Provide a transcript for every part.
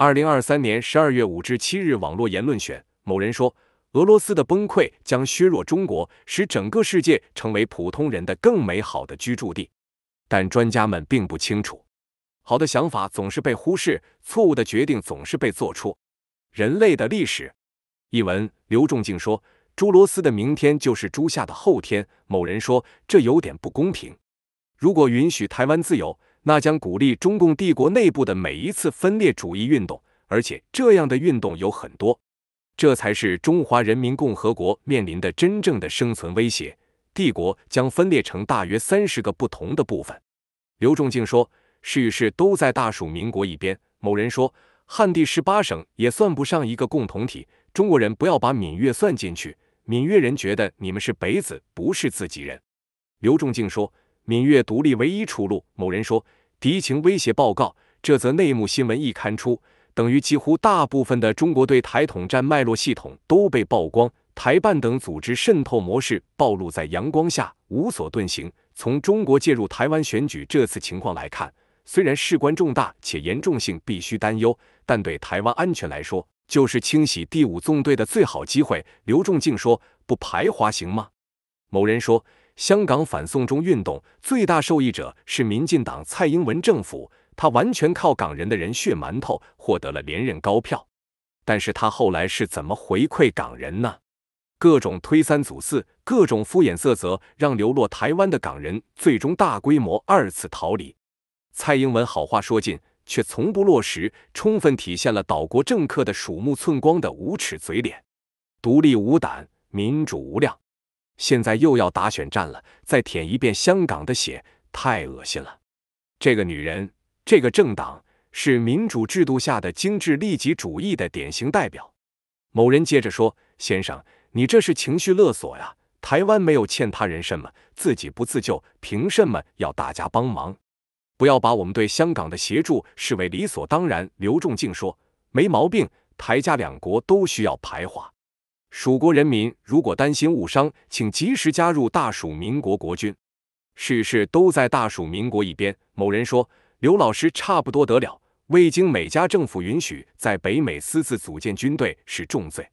二零二三年十二月五至七日网络言论选，某人说：“俄罗斯的崩溃将削弱中国，使整个世界成为普通人的更美好的居住地。”但专家们并不清楚，好的想法总是被忽视，错误的决定总是被做出。人类的历史。译文：刘仲敬说：“朱罗斯的明天就是朱夏的后天。”某人说：“这有点不公平。”如果允许台湾自由。那将鼓励中共帝国内部的每一次分裂主义运动，而且这样的运动有很多。这才是中华人民共和国面临的真正的生存威胁。帝国将分裂成大约三十个不同的部分。刘仲敬说：“是与是都在大蜀民国一边。”某人说：“汉地十八省也算不上一个共同体。中国人不要把闽粤算进去，闽粤人觉得你们是北子，不是自己人。”刘仲敬说。闽粤独立唯一出路。某人说，敌情威胁报告这则内幕新闻一刊出，等于几乎大部分的中国对台统战脉络系统都被曝光，台办等组织渗透模式暴露在阳光下，无所遁形。从中国介入台湾选举这次情况来看，虽然事关重大且严重性必须担忧，但对台湾安全来说，就是清洗第五纵队的最好机会。刘仲敬说，不排华行吗？某人说。香港反送中运动最大受益者是民进党蔡英文政府，他完全靠港人的人血馒头获得了连任高票，但是他后来是怎么回馈港人呢？各种推三阻四，各种敷衍塞责，让流落台湾的港人最终大规模二次逃离。蔡英文好话说尽，却从不落实，充分体现了岛国政客的鼠目寸光的无耻嘴脸。独立无胆，民主无量。现在又要打选战了，再舔一遍香港的血，太恶心了。这个女人，这个政党，是民主制度下的精致利己主义的典型代表。某人接着说：“先生，你这是情绪勒索呀！台湾没有欠他人什么，自己不自救，凭什么要大家帮忙？不要把我们对香港的协助视为理所当然。”刘仲敬说：“没毛病，台加两国都需要排华。”蜀国人民如果担心误伤，请及时加入大蜀民国国军，事事都在大蜀民国一边。某人说，刘老师差不多得了，未经美加政府允许，在北美私自组建军队是重罪。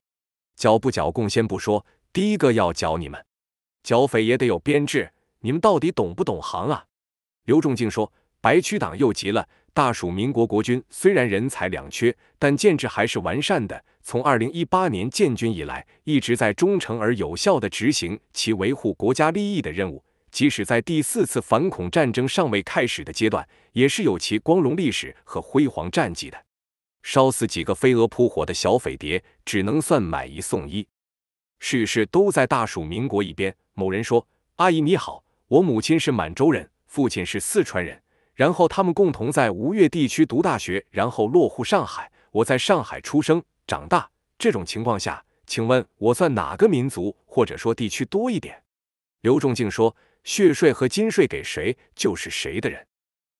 剿不剿共先不说，第一个要剿你们，剿匪也得有编制，你们到底懂不懂行啊？刘仲敬说，白区党又急了。大蜀民国国军虽然人才两缺，但建制还是完善的。从二零一八年建军以来，一直在忠诚而有效的执行其维护国家利益的任务。即使在第四次反恐战争尚未开始的阶段，也是有其光荣历史和辉煌战绩的。烧死几个飞蛾扑火的小匪谍，只能算买一送一。事事都在大蜀民国一边。某人说：“阿姨你好，我母亲是满洲人，父亲是四川人。”然后他们共同在吴越地区读大学，然后落户上海。我在上海出生长大。这种情况下，请问我算哪个民族或者说地区多一点？刘仲敬说：血税和金税给谁就是谁的人。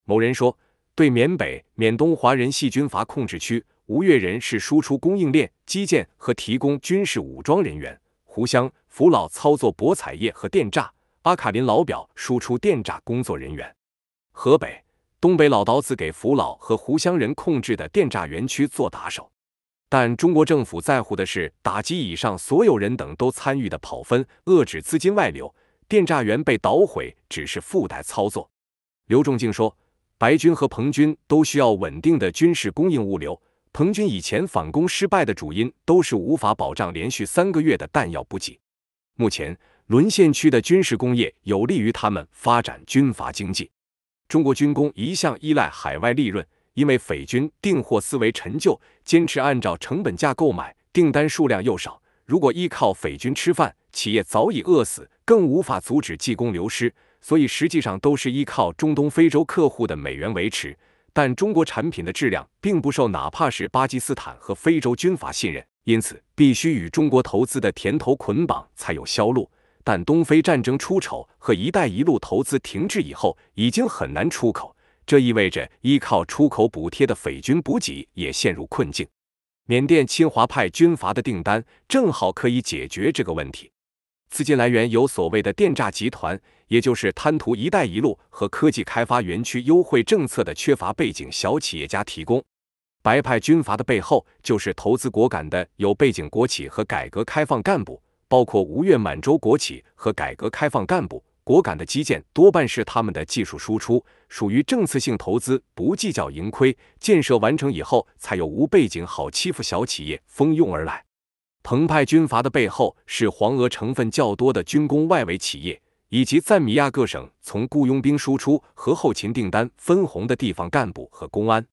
某人说：对缅北、缅东华人系军阀控制区，吴越人是输出供应链、基建和提供军事武装人员；胡湘、福老操作博彩业和电诈；阿卡林老表输出电诈工作人员；河北。东北老刀子给福老和胡湘人控制的电诈园区做打手，但中国政府在乎的是打击以上所有人等都参与的跑分，遏制资金外流。电诈园被捣毁只是附带操作。刘仲敬说，白军和彭军都需要稳定的军事供应物流。彭军以前反攻失败的主因都是无法保障连续三个月的弹药补给。目前沦陷区的军事工业有利于他们发展军阀经济。中国军工一向依赖海外利润，因为匪军订货思维陈旧，坚持按照成本价购买，订单数量又少。如果依靠匪军吃饭，企业早已饿死，更无法阻止技工流失。所以实际上都是依靠中东、非洲客户的美元维持。但中国产品的质量并不受哪怕是巴基斯坦和非洲军阀信任，因此必须与中国投资的甜头捆绑才有销路。但东非战争出丑和“一带一路”投资停滞以后，已经很难出口。这意味着依靠出口补贴的匪军补给也陷入困境。缅甸亲华派军阀的订单正好可以解决这个问题。资金来源有所谓的电诈集团，也就是贪图“一带一路”和科技开发园区优惠政策的缺乏背景小企业家提供。白派军阀的背后就是投资果敢的有背景国企和改革开放干部。包括吴越、满洲国企和改革开放干部，果敢的基建多半是他们的技术输出，属于政策性投资，不计较盈亏。建设完成以后，才有无背景好欺负小企业蜂拥而来。澎湃军阀的背后是黄俄成分较多的军工外围企业，以及赞米亚各省从雇佣兵输出和后勤订单分红的地方干部和公安。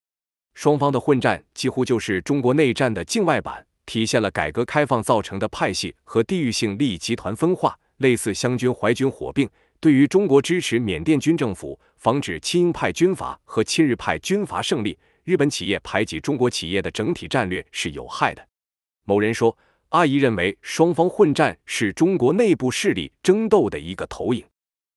双方的混战几乎就是中国内战的境外版。体现了改革开放造成的派系和地域性利益集团分化，类似湘军、淮军火并。对于中国支持缅甸军政府，防止亲英派军阀和亲日派军阀胜利，日本企业排挤中国企业的整体战略是有害的。某人说，阿姨认为双方混战是中国内部势力争斗的一个投影。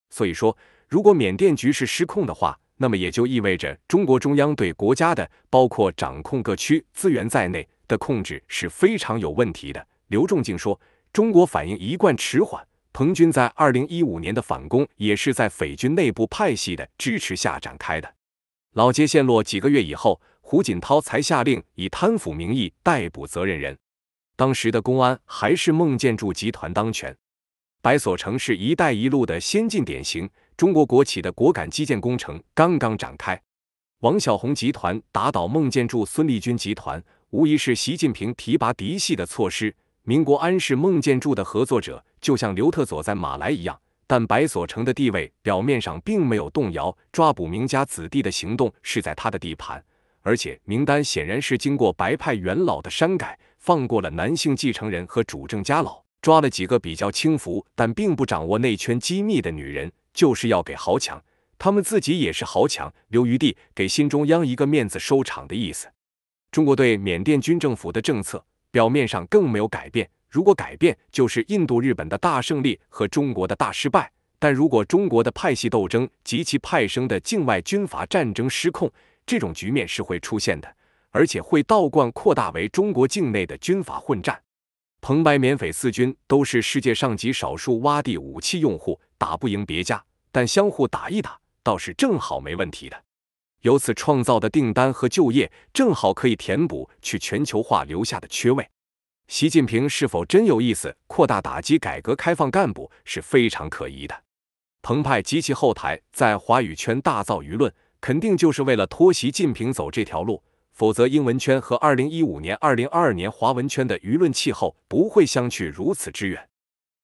所以说，如果缅甸局势失控的话，那么也就意味着中国中央对国家的，包括掌控各区资源在内。的控制是非常有问题的。刘仲敬说，中国反应一贯迟缓。彭军在二零一五年的反攻也是在匪军内部派系的支持下展开的。老街陷落几个月以后，胡锦涛才下令以贪腐名义逮捕责任人。当时的公安还是孟建柱集团当权。白所城是一带一路的先进典型。中国国企的果敢基建工程刚刚展开。王小红集团打倒孟建柱，孙立军集团。无疑是习近平提拔嫡系的措施。民国安氏孟建柱的合作者，就像刘特佐在马来一样，但白所成的地位表面上并没有动摇。抓捕名家子弟的行动是在他的地盘，而且名单显然是经过白派元老的删改，放过了男性继承人和主政家老，抓了几个比较轻浮但并不掌握内圈机密的女人，就是要给豪强他们自己也是豪强留余地，给新中央一个面子收场的意思。中国对缅甸军政府的政策表面上更没有改变，如果改变，就是印度、日本的大胜利和中国的大失败。但如果中国的派系斗争及其派生的境外军阀战争失控，这种局面是会出现的，而且会倒灌扩大为中国境内的军阀混战。彭白缅匪四军都是世界上极少数洼地武器用户，打不赢别家，但相互打一打倒是正好没问题的。由此创造的订单和就业，正好可以填补去全球化留下的缺位。习近平是否真有意思扩大打击改革开放干部是非常可疑的。澎湃及其后台在华语圈大造舆论，肯定就是为了拖习近平走这条路，否则英文圈和2015年、2022年华文圈的舆论气候不会相去如此之远。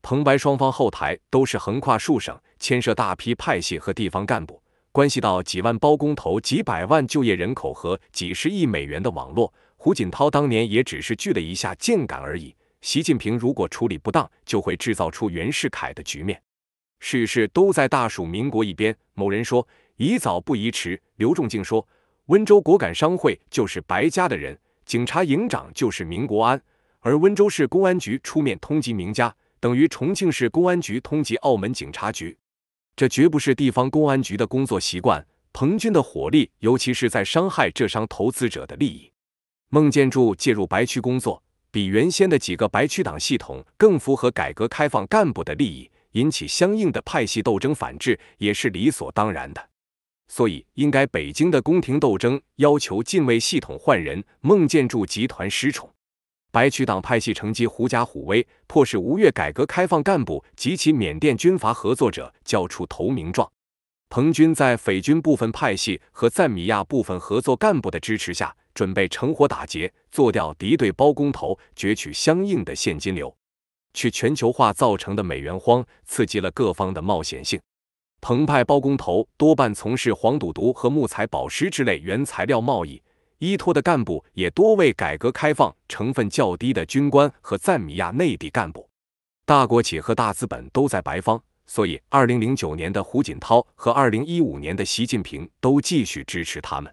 澎湃双方后台都是横跨数省，牵涉大批派系和地方干部。关系到几万包工头、几百万就业人口和几十亿美元的网络，胡锦涛当年也只是聚了一下剑杆而已。习近平如果处理不当，就会制造出袁世凯的局面。事事都在大蜀民国一边。某人说：“宜早不宜迟。”刘仲敬说：“温州果敢商会就是白家的人，警察营长就是民国安，而温州市公安局出面通缉名家，等于重庆市公安局通缉澳门警察局。”这绝不是地方公安局的工作习惯。彭军的火力，尤其是在伤害浙商投资者的利益。孟建柱介入白区工作，比原先的几个白区党系统更符合改革开放干部的利益，引起相应的派系斗争反制，也是理所当然的。所以，应该北京的宫廷斗争要求禁卫系统换人，孟建柱集团失宠。白区党派系乘机狐假虎威，迫使吴越改革开放干部及其缅甸军阀合作者交出投名状。彭军在匪军部分派系和赞米亚部分合作干部的支持下，准备乘火打劫，做掉敌对包工头，攫取相应的现金流。去全球化造成的美元荒刺激了各方的冒险性。彭派包工头多半从事黄赌毒和木材、宝石之类原材料贸易。依托的干部也多为改革开放成分较低的军官和赞米亚内地干部，大国企和大资本都在白方，所以二零零九年的胡锦涛和二零一五年的习近平都继续支持他们。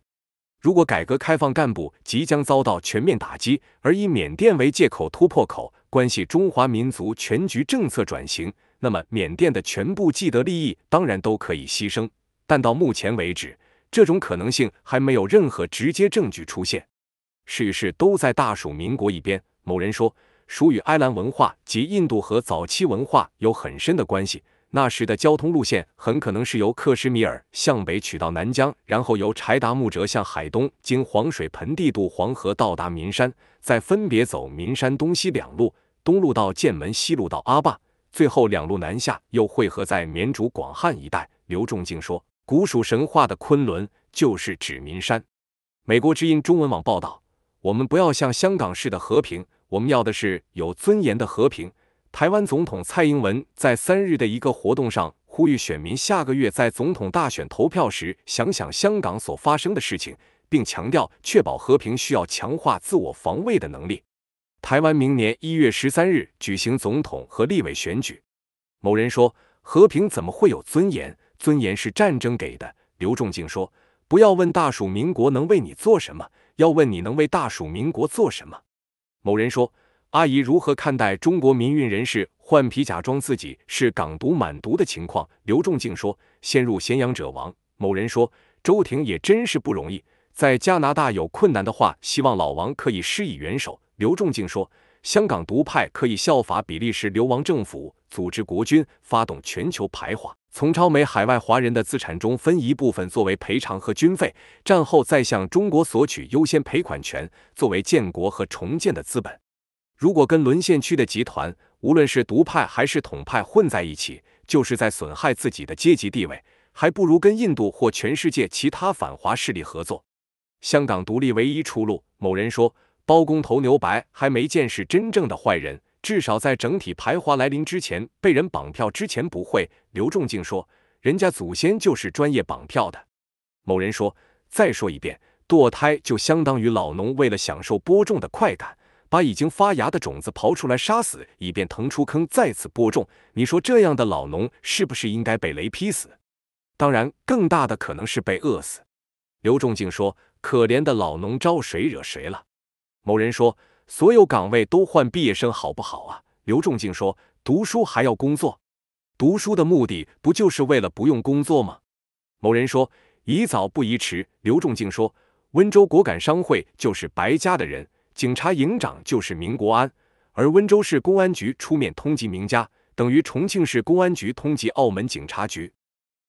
如果改革开放干部即将遭到全面打击，而以缅甸为借口突破口，关系中华民族全局政策转型，那么缅甸的全部既得利益当然都可以牺牲，但到目前为止。这种可能性还没有任何直接证据出现。事与事都在大蜀民国一边。某人说，蜀与埃兰文化及印度河早期文化有很深的关系。那时的交通路线很可能是由克什米尔向北取到南疆，然后由柴达木折向海东，经黄水盆地渡黄河到达岷山，再分别走岷山东西两路，东路到剑门，西路到阿坝，最后两路南下又汇合在绵竹广汉一带。刘仲敬说。古蜀神话的昆仑就是指民山。美国之音中文网报道，我们不要像香港式的和平，我们要的是有尊严的和平。台湾总统蔡英文在三日的一个活动上呼吁选民，下个月在总统大选投票时想想香港所发生的事情，并强调确保和平需要强化自我防卫的能力。台湾明年一月十三日举行总统和立委选举。某人说，和平怎么会有尊严？尊严是战争给的。刘仲敬说：“不要问大蜀民国能为你做什么，要问你能为大蜀民国做什么。”某人说：“阿姨如何看待中国民运人士换皮假装自己是港独、满独的情况？”刘仲敬说：“先入咸阳者亡。”某人说：“周婷也真是不容易，在加拿大有困难的话，希望老王可以施以援手。”刘仲敬说：“香港独派可以效法比利时流亡政府。”组织国军发动全球排华，从超美海外华人的资产中分一部分作为赔偿和军费，战后再向中国索取优先赔款权，作为建国和重建的资本。如果跟沦陷区的集团，无论是独派还是统派混在一起，就是在损害自己的阶级地位，还不如跟印度或全世界其他反华势力合作。香港独立唯一出路。某人说包工头牛白还没见识真正的坏人。至少在整体排华来临之前，被人绑票之前不会。刘仲敬说：“人家祖先就是专业绑票的。”某人说：“再说一遍，堕胎就相当于老农为了享受播种的快感，把已经发芽的种子刨出来杀死，以便腾出坑再次播种。你说这样的老农是不是应该被雷劈死？当然，更大的可能是被饿死。”刘仲敬说：“可怜的老农招谁惹谁了？”某人说。所有岗位都换毕业生，好不好啊？刘仲敬说：“读书还要工作，读书的目的不就是为了不用工作吗？”某人说：“宜早不宜迟。”刘仲敬说：“温州果敢商会就是白家的人，警察营长就是明国安，而温州市公安局出面通缉明家，等于重庆市公安局通缉澳门警察局，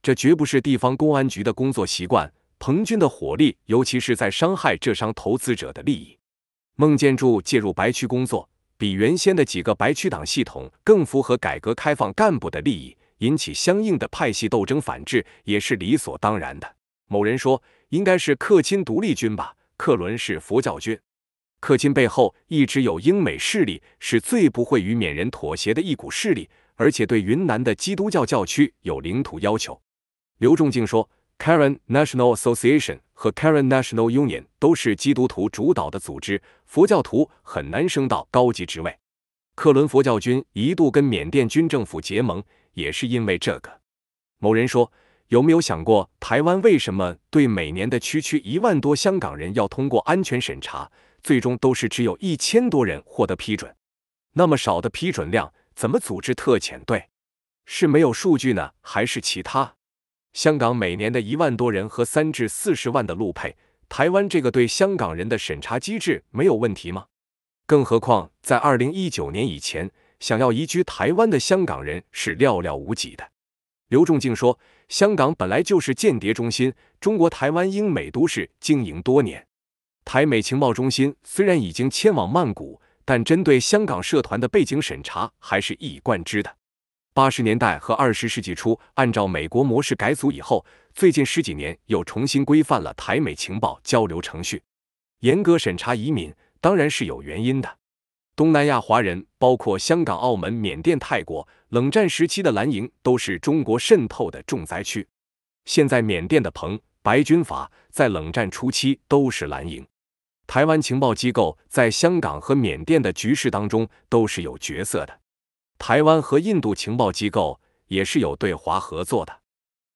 这绝不是地方公安局的工作习惯。彭军的火力，尤其是在伤害浙商投资者的利益。”孟建柱介入白区工作，比原先的几个白区党系统更符合改革开放干部的利益，引起相应的派系斗争反制也是理所当然的。某人说，应该是克钦独立军吧？克伦是佛教军，克钦背后一直有英美势力，是最不会与缅人妥协的一股势力，而且对云南的基督教教区有领土要求。刘仲敬说，Karen National Association。和 Karen National Union 都是基督徒主导的组织，佛教徒很难升到高级职位。克伦佛教军一度跟缅甸军政府结盟，也是因为这个。某人说，有没有想过台湾为什么对每年的区区一万多香港人要通过安全审查，最终都是只有一千多人获得批准？那么少的批准量，怎么组织特遣队？是没有数据呢，还是其他？香港每年的一万多人和三至四十万的路配，台湾这个对香港人的审查机制没有问题吗？更何况在二零一九年以前，想要移居台湾的香港人是寥寥无几的。刘仲敬说，香港本来就是间谍中心，中国、台湾、英美都是经营多年。台美情报中心虽然已经迁往曼谷，但针对香港社团的背景审查还是一以贯之的。八十年代和二十世纪初，按照美国模式改组以后，最近十几年又重新规范了台美情报交流程序，严格审查移民，当然是有原因的。东南亚华人，包括香港、澳门、缅甸、泰国，冷战时期的蓝营都是中国渗透的重灾区。现在缅甸的彭白军阀在冷战初期都是蓝营，台湾情报机构在香港和缅甸的局势当中都是有角色的。台湾和印度情报机构也是有对华合作的。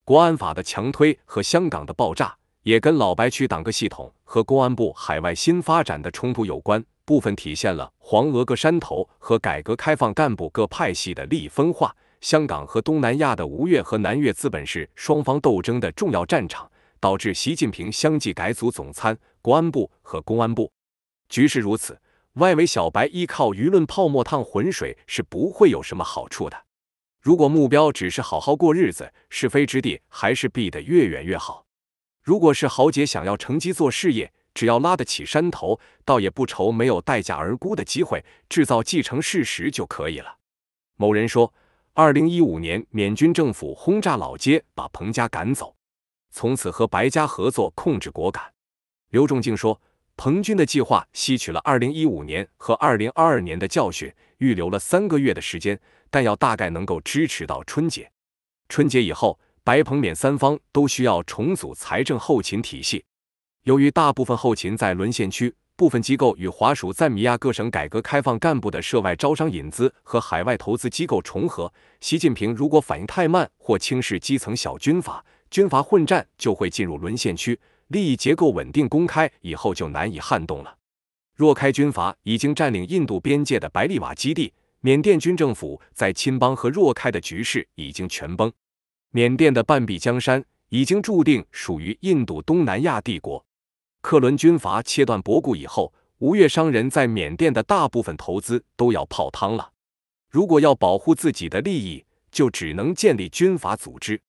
国安法的强推和香港的爆炸，也跟老白区党个系统和公安部海外新发展的冲突有关，部分体现了黄俄各山头和改革开放干部各派系的利益分化。香港和东南亚的吴越和南越资本是双方斗争的重要战场，导致习近平相继改组总参、国安部和公安部。局势如此。外围小白依靠舆论泡沫趟浑水是不会有什么好处的。如果目标只是好好过日子，是非之地还是避得越远越好。如果是豪杰想要乘机做事业，只要拉得起山头，倒也不愁没有代价而沽的机会，制造既成事实就可以了。某人说，二零一五年缅军政府轰炸老街，把彭家赶走，从此和白家合作控制果敢。刘仲敬说。彭军的计划吸取了2015年和2022年的教训，预留了三个月的时间，但要大概能够支持到春节。春节以后，白、彭、缅三方都需要重组财政后勤体系。由于大部分后勤在沦陷区，部分机构与华属赞比亚各省改革开放干部的涉外招商引资和海外投资机构重合。习近平如果反应太慢或轻视基层小军阀，军阀混战就会进入沦陷区。利益结构稳定公开以后就难以撼动了。若开军阀已经占领印度边界的白利瓦基地，缅甸军政府在钦邦和若开的局势已经全崩，缅甸的半壁江山已经注定属于印度东南亚帝国。克伦军阀切断博古以后，吴越商人在缅甸的大部分投资都要泡汤了。如果要保护自己的利益，就只能建立军阀组织。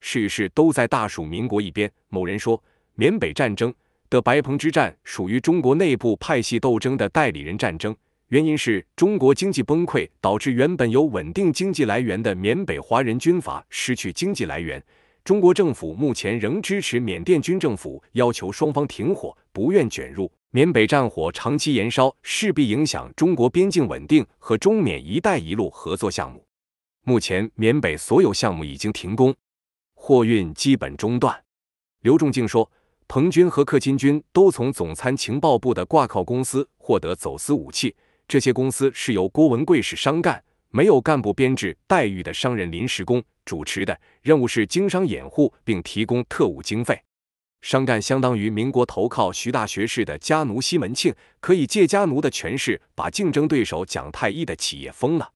事事都在大蜀民国一边。某人说。缅北战争的白鹏之战属于中国内部派系斗争的代理人战争，原因是中国经济崩溃导致原本有稳定经济来源的缅北华人军阀失去经济来源。中国政府目前仍支持缅甸军政府，要求双方停火，不愿卷入缅北战火。长期延烧势必影响中国边境稳定和中缅“一带一路”合作项目。目前，缅北所有项目已经停工，货运基本中断。刘仲敬说。彭军和克钦军都从总参情报部的挂靠公司获得走私武器，这些公司是由郭文贵是商干、没有干部编制待遇的商人临时工主持的，任务是经商掩护并提供特务经费。商干相当于民国投靠徐大学士的家奴西门庆，可以借家奴的权势把竞争对手蒋太医的企业封了。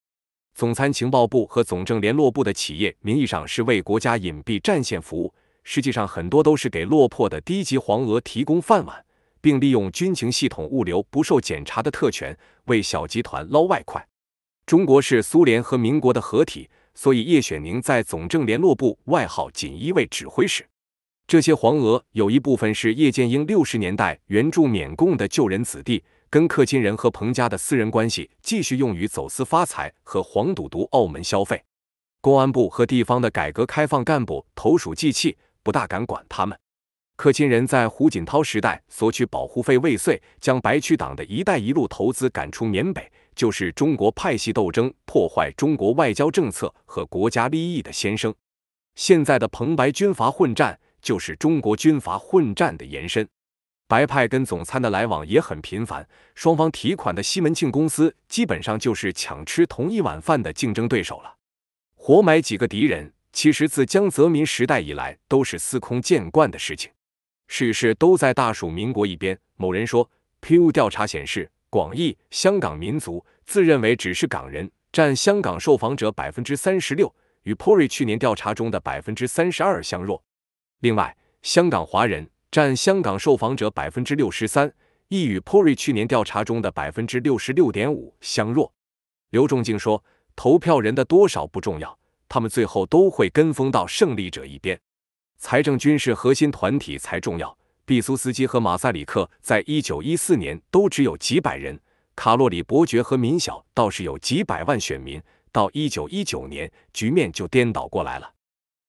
总参情报部和总政联络部的企业名义上是为国家隐蔽战线服务。实际上，很多都是给落魄的低级黄俄提供饭碗，并利用军情系统物流不受检查的特权为小集团捞外快。中国是苏联和民国的合体，所以叶选宁在总政联络部外号“锦衣卫指挥使”。这些黄俄有一部分是叶剑英六十年代援助缅共的救人子弟，跟克钦人和彭家的私人关系继续用于走私发财和黄赌毒澳门消费。公安部和地方的改革开放干部投鼠忌器。不大敢管他们。克钦人在胡锦涛时代索取保护费未遂，将白区党的一带一路投资赶出缅北，就是中国派系斗争破坏中国外交政策和国家利益的先声。现在的彭白军阀混战，就是中国军阀混战的延伸。白派跟总参的来往也很频繁，双方提款的西门庆公司，基本上就是抢吃同一碗饭的竞争对手了。活埋几个敌人。其实自江泽民时代以来，都是司空见惯的事情。事事都在大蜀民国一边。某人说，Pew 调查显示，广义香港民族自认为只是港人，占香港受访者百分之三十六，与 Pori 去年调查中的百分之三十二相若。另外，香港华人占香港受访者百分之六十三，亦与 Pori 去年调查中的百分之六十六点五相若。刘仲敬说，投票人的多少不重要。他们最后都会跟风到胜利者一边，财政军事核心团体才重要。毕苏斯基和马塞里克在一九一四年都只有几百人，卡洛里伯爵和民小倒是有几百万选民。到一九一九年，局面就颠倒过来了。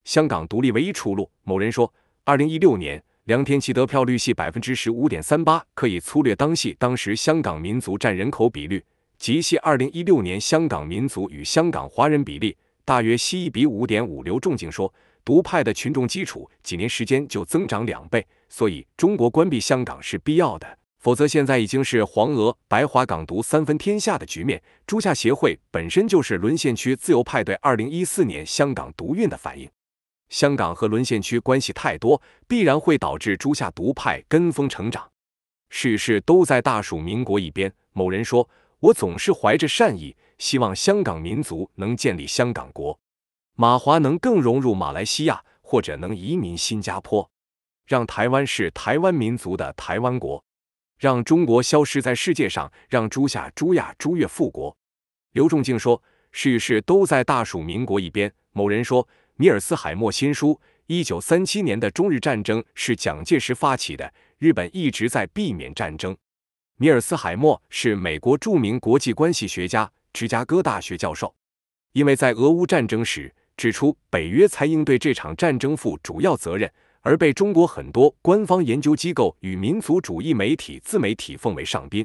香港独立唯一出路。某人说，二零一六年梁天琦得票率系百分之十五点三八，可以粗略当系当时香港民族占人口比率，即系二零一六年香港民族与香港华人比例。大约西一比五点五，刘仲敬说，独派的群众基础几年时间就增长两倍，所以中国关闭香港是必要的，否则现在已经是黄俄白华港独三分天下的局面。朱夏协会本身就是沦陷区自由派对二零一四年香港独运的反应，香港和沦陷区关系太多，必然会导致朱夏独派跟风成长，事事都在大蜀民国一边。某人说。我总是怀着善意，希望香港民族能建立香港国，马华能更融入马来西亚，或者能移民新加坡，让台湾是台湾民族的台湾国，让中国消失在世界上，让朱夏朱亚朱越复国。刘仲敬说，世与事都在大蜀民国一边。某人说，米尔斯海默新书，一九三七年的中日战争是蒋介石发起的，日本一直在避免战争。米尔斯海默是美国著名国际关系学家、芝加哥大学教授，因为在俄乌战争时指出北约才应对这场战争负主要责任，而被中国很多官方研究机构与民族主义媒体自媒体奉为上宾。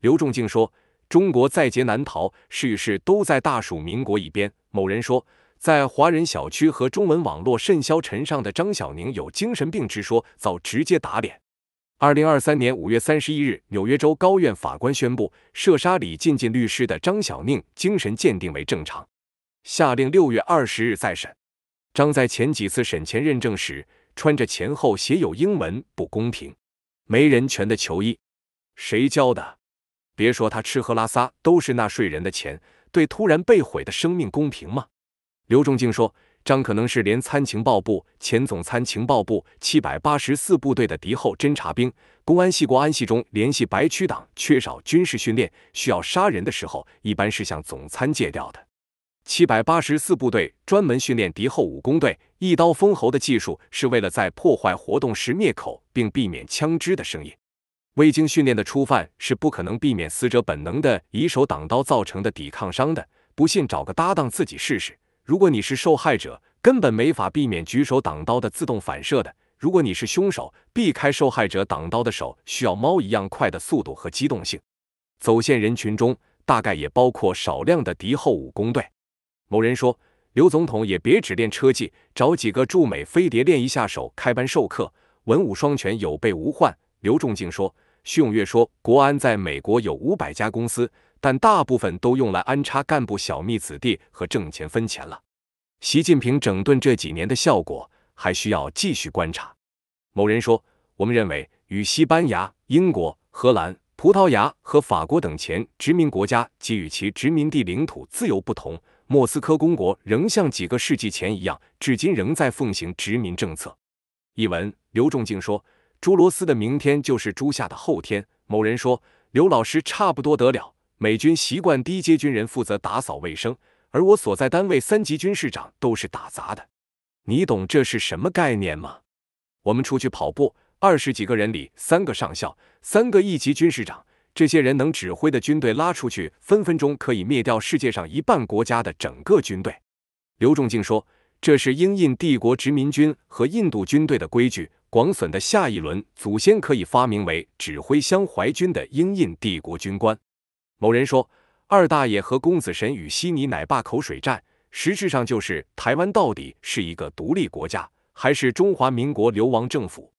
刘仲敬说：“中国在劫难逃，事与事都在大蜀民国一边。”某人说，在华人小区和中文网络甚嚣尘上的张小宁有精神病之说，遭直接打脸。二零二三年五月三十一日，纽约州高院法官宣布，射杀李进进律师的张小宁精神鉴定为正常，下令六月二十日再审。张在前几次审前认证时，穿着前后写有英文“不公平、没人权”的球衣。谁教的？别说他吃喝拉撒都是纳税人的钱，对突然被毁的生命公平吗？刘仲敬说。张可能是连参情报部前总参情报部七百八十四部队的敌后侦察兵，公安系、国安系中联系白区党，缺少军事训练，需要杀人的时候一般是向总参借调的。七百八十四部队专门训练敌后武工队，一刀封喉的技术是为了在破坏活动时灭口，并避免枪支的声音。未经训练的初犯是不可能避免死者本能的以手挡刀造成的抵抗伤的，不信找个搭档自己试试。如果你是受害者，根本没法避免举手挡刀的自动反射的。如果你是凶手，避开受害者挡刀的手，需要猫一样快的速度和机动性。走线人群中，大概也包括少量的敌后武工队。某人说：“刘总统也别只练车技，找几个驻美飞碟练一下手，开班授课，文武双全，有备无患。”刘仲敬说，徐永月说，国安在美国有五百家公司。但大部分都用来安插干部、小秘子弟和挣钱分钱了。习近平整顿这几年的效果还需要继续观察。某人说，我们认为，与西班牙、英国、荷兰、葡萄牙和法国等前殖民国家给予其殖民地领土自由不同，莫斯科公国仍像几个世纪前一样，至今仍在奉行殖民政策。译文：刘仲敬说，朱罗斯的明天就是朱夏的后天。某人说，刘老师差不多得了。美军习惯低阶军人负责打扫卫生，而我所在单位三级军士长都是打杂的。你懂这是什么概念吗？我们出去跑步，二十几个人里三个上校，三个一级军士长，这些人能指挥的军队拉出去，分分钟可以灭掉世界上一半国家的整个军队。刘仲敬说，这是英印帝国殖民军和印度军队的规矩。广损的下一轮祖先可以发明为指挥相怀军的英印帝国军官。某人说：“二大爷和公子神与悉尼奶爸口水战，实质上就是台湾到底是一个独立国家，还是中华民国流亡政府？”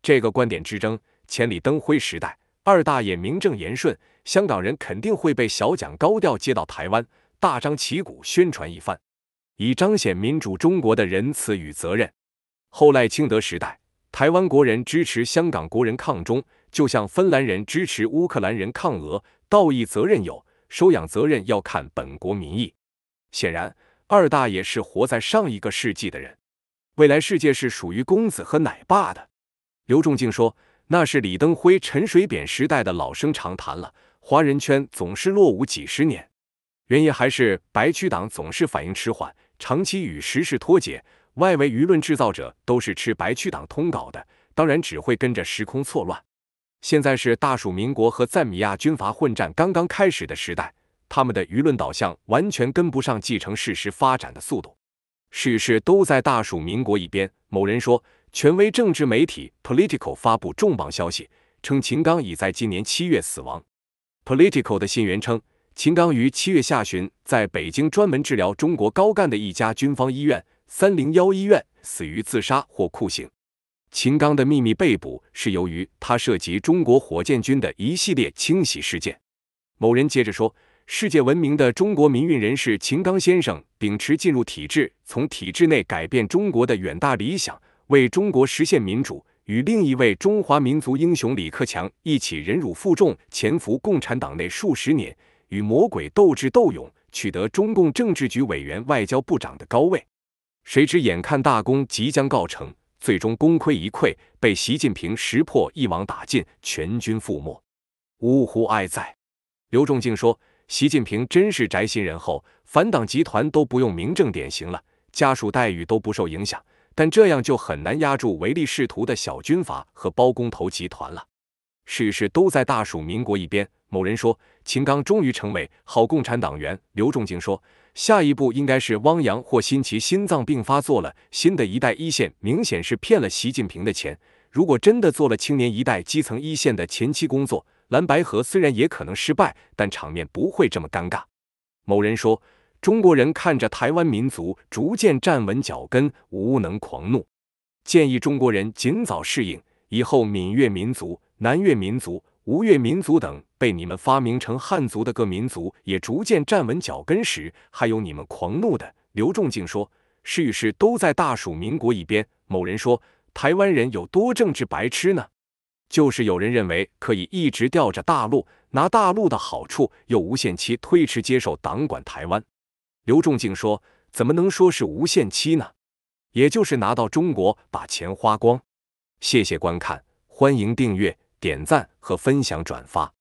这个观点之争。千里灯辉时代，二大爷名正言顺，香港人肯定会被小蒋高调接到台湾，大张旗鼓宣传一番，以彰显民主中国的仁慈与责任。后来清德时代，台湾国人支持香港国人抗中。就像芬兰人支持乌克兰人抗俄，道义责任有，收养责任要看本国民意。显然，二大爷是活在上一个世纪的人，未来世界是属于公子和奶爸的。刘仲敬说，那是李登辉、陈水扁时代的老生常谈了。华人圈总是落伍几十年，原因还是白区党总是反应迟缓，长期与时事脱节。外围舆论制造者都是吃白区党通稿的，当然只会跟着时空错乱。现在是大蜀民国和赞米亚军阀混战刚刚开始的时代，他们的舆论导向完全跟不上继承事实发展的速度，事事都在大蜀民国一边。某人说，权威政治媒体 Political 发布重磅消息，称秦刚已在今年七月死亡。Political 的信源称，秦刚于七月下旬在北京专门治疗中国高干的一家军方医院三零幺医院死于自杀或酷刑。秦刚的秘密被捕是由于他涉及中国火箭军的一系列清洗事件。某人接着说：“世界闻名的中国民运人士秦刚先生，秉持进入体制、从体制内改变中国的远大理想，为中国实现民主。与另一位中华民族英雄李克强一起忍辱负重，潜伏共产党内数十年，与魔鬼斗智斗勇，取得中共政治局委员、外交部长的高位。谁知眼看大功即将告成。”最终功亏一篑，被习近平识破，一网打尽，全军覆没。呜呼哀哉！刘仲敬说：“习近平真是宅心仁厚，反党集团都不用明正典刑了，家属待遇都不受影响。但这样就很难压住唯利是图的小军阀和包工头集团了。事事都在大蜀民国一边。”某人说：“秦刚终于成为好共产党员。”刘仲敬说。下一步应该是汪洋或新奇心脏病发作了。新的一代一线明显是骗了习近平的钱。如果真的做了青年一代基层一线的前期工作，蓝白河虽然也可能失败，但场面不会这么尴尬。某人说，中国人看着台湾民族逐渐站稳脚跟，无能狂怒，建议中国人尽早适应，以后闽越民族、南越民族。吴越民族等被你们发明成汉族的各民族也逐渐站稳脚跟时，还有你们狂怒的刘仲敬说：“是与是都在大蜀民国一边。”某人说：“台湾人有多政治白痴呢？”就是有人认为可以一直吊着大陆，拿大陆的好处，又无限期推迟接受党管台湾。刘仲敬说：“怎么能说是无限期呢？也就是拿到中国把钱花光。”谢谢观看，欢迎订阅。点赞和分享转发。